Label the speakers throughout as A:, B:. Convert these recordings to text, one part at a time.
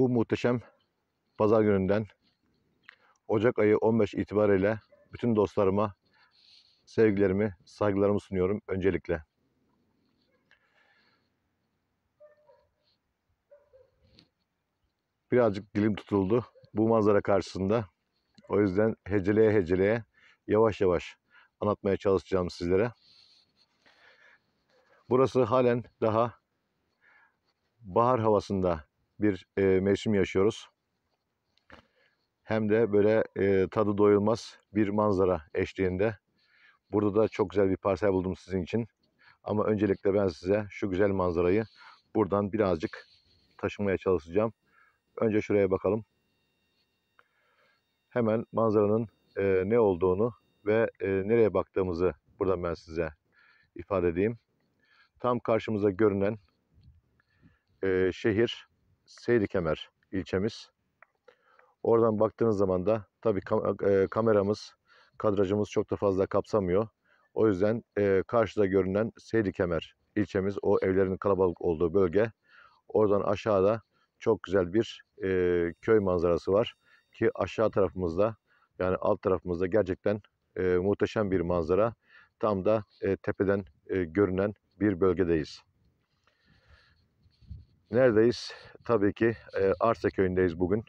A: Bu muhteşem pazar gününden Ocak ayı 15 itibariyle bütün dostlarıma sevgilerimi, saygılarımı sunuyorum öncelikle. Birazcık dilim tutuldu bu manzara karşısında. O yüzden heceleye heceleye yavaş yavaş anlatmaya çalışacağım sizlere. Burası halen daha bahar havasında bir e, mevsim yaşıyoruz. Hem de böyle e, tadı doyulmaz bir manzara eşliğinde. Burada da çok güzel bir parsel buldum sizin için. Ama öncelikle ben size şu güzel manzarayı buradan birazcık taşımaya çalışacağım. Önce şuraya bakalım. Hemen manzaranın e, ne olduğunu ve e, nereye baktığımızı buradan ben size ifade edeyim. Tam karşımıza görünen e, şehir Seydi Kemer ilçemiz. Oradan baktığınız zaman da tabii kam e, e, kameramız, kadrajımız çok da fazla kapsamıyor. O yüzden e, karşıda görünen Seydi Kemer ilçemiz, o evlerin kalabalık olduğu bölge. Oradan aşağıda çok güzel bir e, köy manzarası var. Ki aşağı tarafımızda yani alt tarafımızda gerçekten e, muhteşem bir manzara. Tam da e, tepeden e, görünen bir bölgedeyiz. Neredeyiz? Tabii ki e, Arsa köyündeyiz bugün.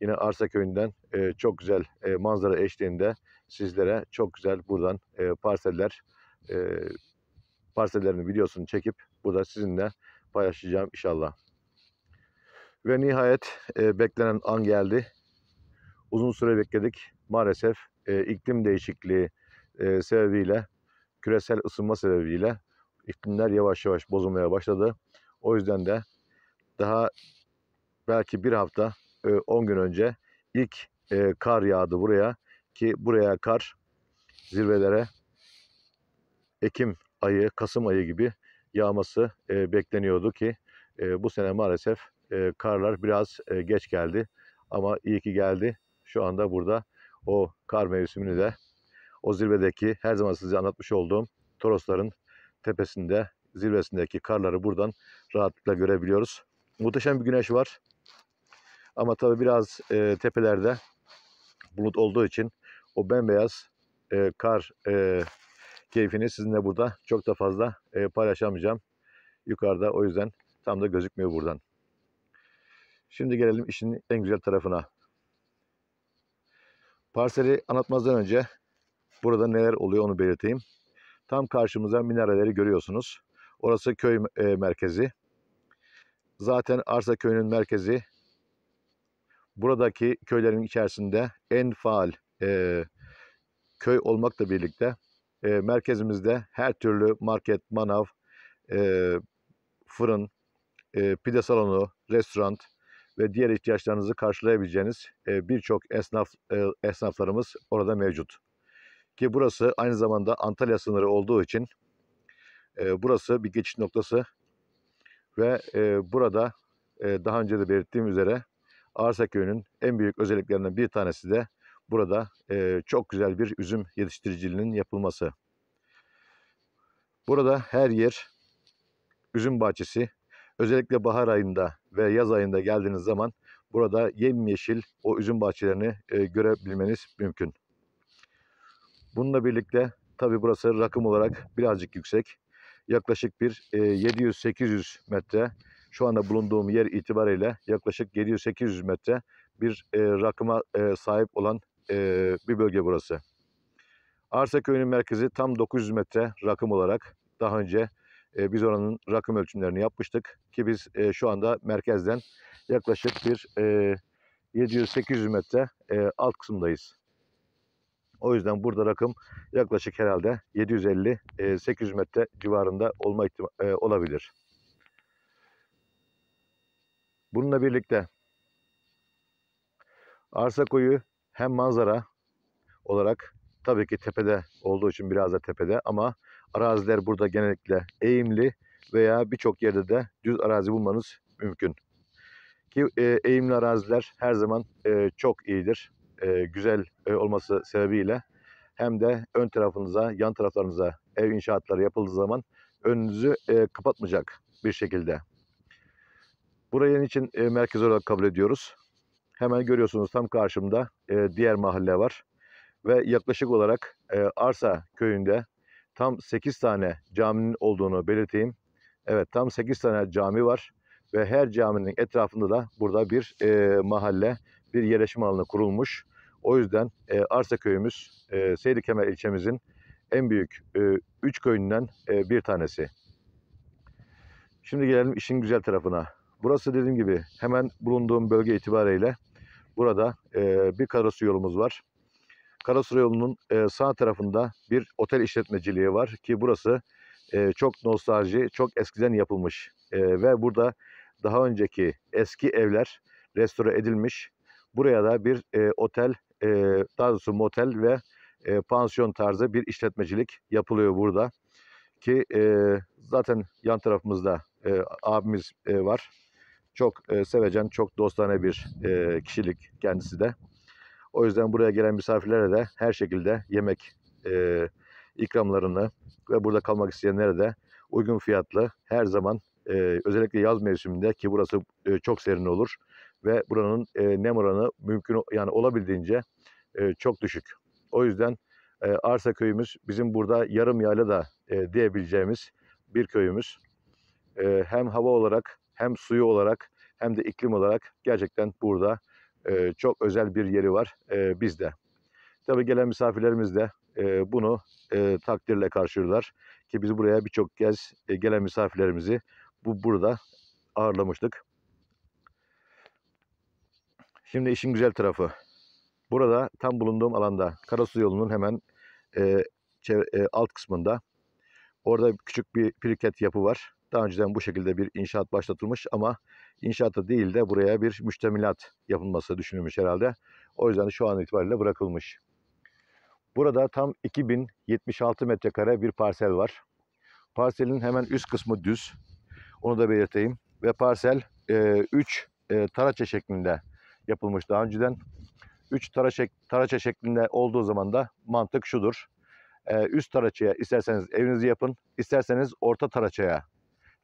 A: Yine Arsa köyünden e, çok güzel e, manzara eşliğinde sizlere çok güzel buradan e, parseller e, parsellerin videosunu çekip burada sizinle paylaşacağım inşallah. Ve nihayet e, beklenen an geldi. Uzun süre bekledik. Maalesef e, iklim değişikliği e, sebebiyle, küresel ısınma sebebiyle iklimler yavaş yavaş bozulmaya başladı. O yüzden de daha belki bir hafta 10 gün önce ilk kar yağdı buraya ki buraya kar zirvelere Ekim ayı, Kasım ayı gibi yağması bekleniyordu ki bu sene maalesef karlar biraz geç geldi. Ama iyi ki geldi. Şu anda burada o kar mevsimini de o zirvedeki her zaman size anlatmış olduğum Torosların tepesinde, zirvesindeki karları buradan rahatlıkla görebiliyoruz. Muhteşem bir güneş var. Ama tabii biraz e, tepelerde bulut olduğu için o bembeyaz e, kar e, keyfini sizinle burada çok da fazla e, paylaşamayacağım. Yukarıda o yüzden tam da gözükmüyor buradan. Şimdi gelelim işin en güzel tarafına. Parseli anlatmazdan önce burada neler oluyor onu belirteyim. Tam karşımıza minareleri görüyorsunuz. Orası köy e, merkezi zaten Arsa köyünün merkezi. Buradaki köylerin içerisinde en faal e, köy olmakla birlikte e, merkezimizde her türlü market, manav, e, fırın, e, pide salonu, restoran ve diğer ihtiyaçlarınızı karşılayabileceğiniz e, birçok esnaf e, esnaflarımız orada mevcut. Ki burası aynı zamanda Antalya sınırı olduğu için e, burası bir geçiş noktası ve e, burada e, daha önce de belirttiğim üzere Arsa köyünün en büyük özelliklerinden bir tanesi de burada e, çok güzel bir üzüm yetiştiriciliğinin yapılması. Burada her yer üzüm bahçesi. Özellikle bahar ayında ve yaz ayında geldiğiniz zaman burada yemyeşil o üzüm bahçelerini e, görebilmeniz mümkün. Bununla birlikte tabi burası rakım olarak birazcık yüksek yaklaşık bir 700-800 e, metre şu anda bulunduğum yer itibariyle yaklaşık 700-800 metre bir e, rakıma e, sahip olan bir bölge burası. Arsa köyünün merkezi tam 900 metre rakım olarak daha önce biz oranın rakım ölçümlerini yapmıştık ki biz şu anda merkezden yaklaşık bir 700-800 metre alt kısımdayız. O yüzden burada rakım yaklaşık herhalde 750-800 metre civarında olma olabilir. Bununla birlikte arsa koyu hem manzara olarak tabii ki tepede olduğu için biraz da tepede ama araziler burada genellikle eğimli veya birçok yerde de düz arazi bulmanız mümkün. Ki e, eğimli araziler her zaman e, çok iyidir e, güzel e, olması sebebiyle hem de ön tarafınıza, yan taraflarınıza ev inşaatları yapıldığı zaman önünüzü e, kapatmayacak bir şekilde. Burayı için e, merkez olarak kabul ediyoruz. Hemen görüyorsunuz tam karşımda e, diğer mahalle var. Ve yaklaşık olarak e, Arsa köyünde tam 8 tane caminin olduğunu belirteyim. Evet tam 8 tane cami var ve her caminin etrafında da burada bir e, mahalle, bir yerleşim alanı kurulmuş. O yüzden e, Arsa köyümüz e, Seydi Kemal ilçemizin en büyük e, üç köyünden e, bir tanesi. Şimdi gelelim işin güzel tarafına. Burası dediğim gibi hemen bulunduğum bölge itibariyle burada e, bir karasu yolumuz var. Karasu yolunun e, sağ tarafında bir otel işletmeciliği var ki burası e, çok nostalji, çok eskiden yapılmış e, ve burada daha önceki eski evler restore edilmiş. Buraya da bir e, otel e, daha doğrusu motel ve e, pansiyon tarzı bir işletmecilik yapılıyor burada. Ki e, zaten yan tarafımızda e, abimiz e, var. Çok e, sevecen, çok dostane bir e, kişilik kendisi de. O yüzden buraya gelen misafirlere de her şekilde yemek e, ikramlarını ve burada kalmak isteyenlere de uygun fiyatlı her zaman e, özellikle yaz mevsiminde ki burası e, çok serin olur ve buranın e, nem oranı mümkün yani olabildiğince çok düşük. O yüzden Arsa köyümüz bizim burada yarım yayla da diyebileceğimiz bir köyümüz. hem hava olarak hem suyu olarak hem de iklim olarak gerçekten burada çok özel bir yeri var bizde. Tabii gelen misafirlerimiz de bunu takdirle karşılıyorlar ki biz buraya birçok kez gelen misafirlerimizi bu burada ağırlamıştık. Şimdi işin güzel tarafı Burada tam bulunduğum alanda Karasu yolunun hemen e, çevre, e, alt kısmında orada küçük bir pirket yapı var. Daha önceden bu şekilde bir inşaat başlatılmış ama inşaatı değil de buraya bir müştemilat yapılması düşünülmüş herhalde. O yüzden şu an itibariyle bırakılmış. Burada tam 2076 metrekare bir parsel var. Parselin hemen üst kısmı düz. Onu da belirteyim. Ve parsel 3 e, e, taraça şeklinde yapılmış daha önceden. 3 taraça, taraça şeklinde olduğu zaman da mantık şudur. Ee, üst taraçaya isterseniz evinizi yapın, isterseniz orta taraçaya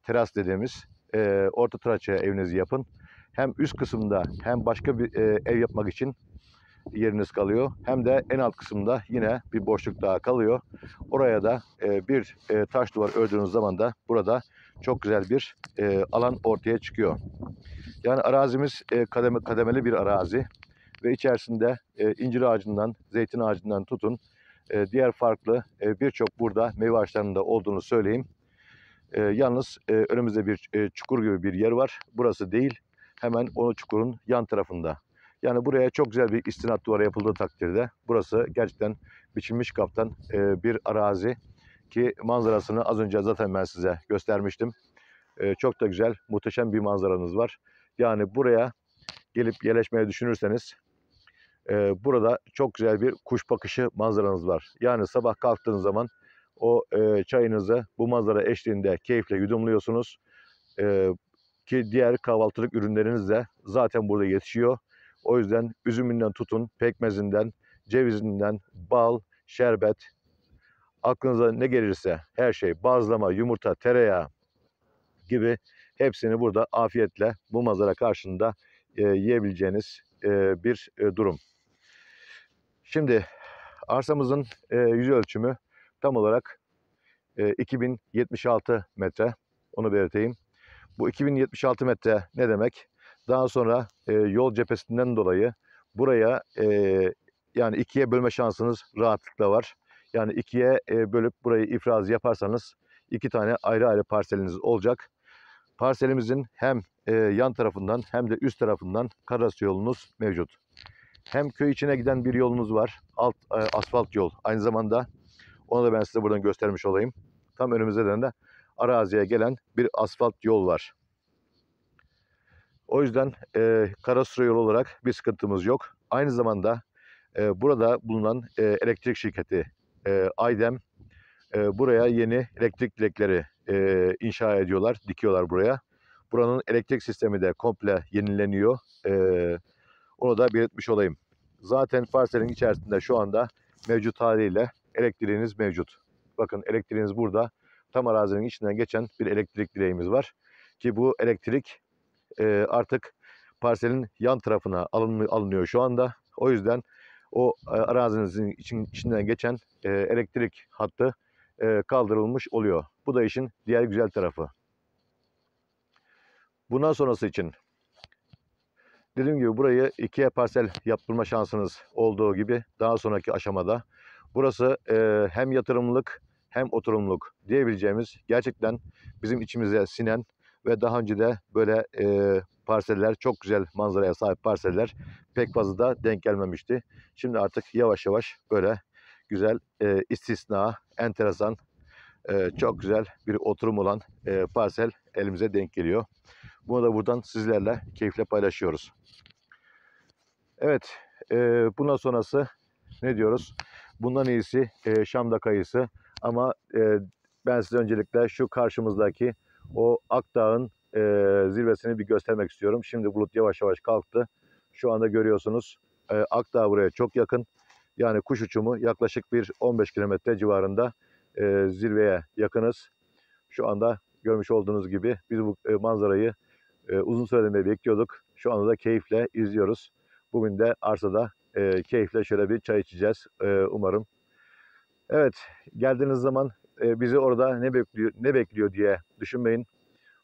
A: teras dediğimiz e, orta taraçaya evinizi yapın. Hem üst kısımda hem başka bir e, ev yapmak için yeriniz kalıyor. Hem de en alt kısımda yine bir boşluk daha kalıyor. Oraya da e, bir e, taş duvar ördüğünüz zaman da burada çok güzel bir e, alan ortaya çıkıyor. Yani arazimiz e, kademe, kademeli bir arazi ve içerisinde e, incir ağacından, zeytin ağacından tutun e, diğer farklı e, birçok burada meyve ağaçlarının da olduğunu söyleyeyim. E, yalnız e, önümüzde bir e, çukur gibi bir yer var. Burası değil. Hemen o çukurun yan tarafında. Yani buraya çok güzel bir istinat duvarı yapıldığı takdirde burası gerçekten biçilmiş kaptan e, bir arazi ki manzarasını az önce zaten ben size göstermiştim. E, çok da güzel, muhteşem bir manzaranız var. Yani buraya gelip yerleşmeyi düşünürseniz e, burada çok güzel bir kuş bakışı manzaranız var. Yani sabah kalktığınız zaman o e, çayınızı bu manzara eşliğinde keyifle yudumluyorsunuz. E, ki diğer kahvaltılık ürünleriniz de zaten burada yetişiyor. O yüzden üzümünden tutun, pekmezinden, cevizinden, bal, şerbet, aklınıza ne gelirse her şey bazlama, yumurta, tereyağı gibi hepsini burada afiyetle bu manzara karşında e, yiyebileceğiniz e, bir e, durum. Şimdi arsamızın e, yüz ölçümü tam olarak e, 2076 metre. Onu belirteyim. Bu 2076 metre ne demek? Daha sonra e, yol cephesinden dolayı buraya e, yani ikiye bölme şansınız rahatlıkla var. Yani ikiye e, bölüp burayı ifraz yaparsanız iki tane ayrı ayrı parseliniz olacak. Parselimizin hem e, yan tarafından hem de üst tarafından karası yolunuz mevcut. Hem köy içine giden bir yolunuz var. Alt e, asfalt yol. Aynı zamanda onu da ben size buradan göstermiş olayım. Tam önümüzde de araziye gelen bir asfalt yol var. O yüzden e, Karasura yolu olarak bir sıkıntımız yok. Aynı zamanda e, burada bulunan e, elektrik şirketi e, Aydem e, buraya yeni elektrik direkleri e, inşa ediyorlar, dikiyorlar buraya. Buranın elektrik sistemi de komple yenileniyor. E, onu da belirtmiş olayım. Zaten parselin içerisinde şu anda mevcut haliyle elektriğiniz mevcut. Bakın elektriğiniz burada. Tam arazinin içinden geçen bir elektrik direğimiz var. Ki bu elektrik e, artık parselin yan tarafına alın, alınıyor şu anda. O yüzden o e, arazinizin için, içinden geçen e, elektrik hattı e, kaldırılmış oluyor. Bu da işin diğer güzel tarafı. Bundan sonrası için Dediğim gibi burayı ikiye parsel yaptırma şansınız olduğu gibi daha sonraki aşamada burası e, hem yatırımlık hem oturumluk diyebileceğimiz gerçekten bizim içimize sinen ve daha önce de böyle e, parseller çok güzel manzaraya sahip parseller pek fazla da denk gelmemişti. Şimdi artık yavaş yavaş böyle güzel e, istisna, enteresan, e, çok güzel bir oturum olan e, parsel elimize denk geliyor. Bunu da buradan sizlerle keyifle paylaşıyoruz. Evet e, bundan sonrası ne diyoruz? Bundan iyisi e, Şam'da kayısı. Ama e, ben size öncelikle şu karşımızdaki o Akdağ'ın e, zirvesini bir göstermek istiyorum. Şimdi bulut yavaş yavaş kalktı. Şu anda görüyorsunuz e, Akdağ buraya çok yakın. Yani kuş uçumu yaklaşık bir 15 kilometre civarında e, zirveye yakınız. Şu anda görmüş olduğunuz gibi biz bu e, manzarayı e, uzun süreden bekliyorduk. Şu anda da keyifle izliyoruz. Bugün de arsada e, keyifle şöyle bir çay içeceğiz e, umarım. Evet geldiğiniz zaman e, bizi orada ne bekliyor, ne bekliyor diye düşünmeyin.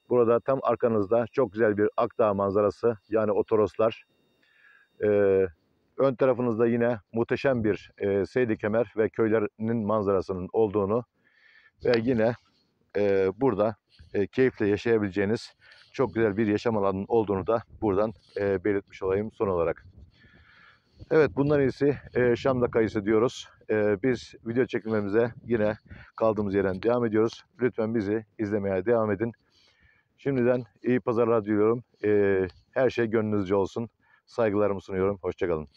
A: Burada tam arkanızda çok güzel bir Akdağ manzarası yani otoroslar. E, ön tarafınızda yine muhteşem bir e, Seydi Kemer ve köylerinin manzarasının olduğunu ve yine e, burada e, keyifle yaşayabileceğiniz çok güzel bir yaşam alanının olduğunu da buradan e, belirtmiş olayım son olarak. Evet bundan iyisi e, Şam'da kayısı diyoruz. E, biz video çekimlerimize yine kaldığımız yerden devam ediyoruz. Lütfen bizi izlemeye devam edin. Şimdiden iyi pazarlar diliyorum. E, her şey gönlünüzce olsun. Saygılarımı sunuyorum. Hoşçakalın.